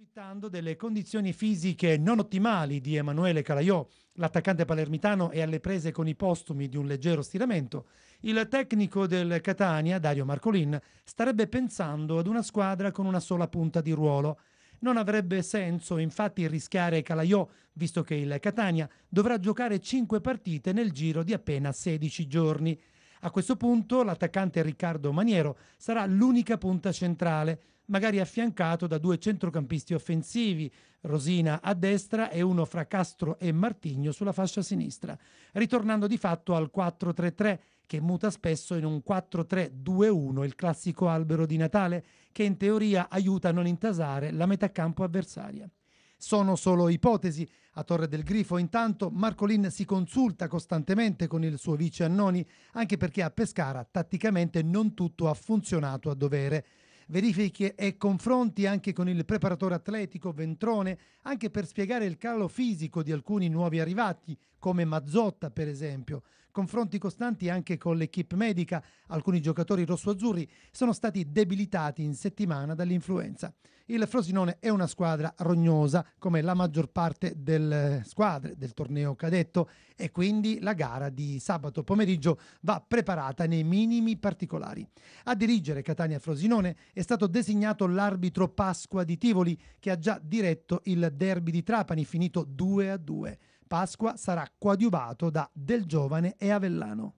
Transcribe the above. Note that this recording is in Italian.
Approfittando delle condizioni fisiche non ottimali di Emanuele Calaiò, l'attaccante palermitano è alle prese con i postumi di un leggero stiramento, il tecnico del Catania, Dario Marcolin, starebbe pensando ad una squadra con una sola punta di ruolo. Non avrebbe senso infatti rischiare Calaiò, visto che il Catania dovrà giocare 5 partite nel giro di appena 16 giorni. A questo punto l'attaccante Riccardo Maniero sarà l'unica punta centrale, magari affiancato da due centrocampisti offensivi, Rosina a destra e uno fra Castro e Martigno sulla fascia sinistra, ritornando di fatto al 4-3-3 che muta spesso in un 4-3-2-1, il classico albero di Natale, che in teoria aiuta a non intasare la metà campo avversaria. Sono solo ipotesi. A Torre del Grifo intanto Marcolin si consulta costantemente con il suo vice Annoni, anche perché a Pescara tatticamente non tutto ha funzionato a dovere verifiche e confronti anche con il preparatore atletico Ventrone, anche per spiegare il calo fisico di alcuni nuovi arrivati, come Mazzotta per esempio. Confronti costanti anche con l'equipe medica, alcuni giocatori rosso-azzurri sono stati debilitati in settimana dall'influenza. Il Frosinone è una squadra rognosa come la maggior parte delle eh, squadre del torneo cadetto e quindi la gara di sabato pomeriggio va preparata nei minimi particolari. A dirigere Catania Frosinone è stato designato l'arbitro Pasqua di Tivoli, che ha già diretto il derby di Trapani, finito 2 a 2. Pasqua sarà coadiuvato da Del Giovane e Avellano.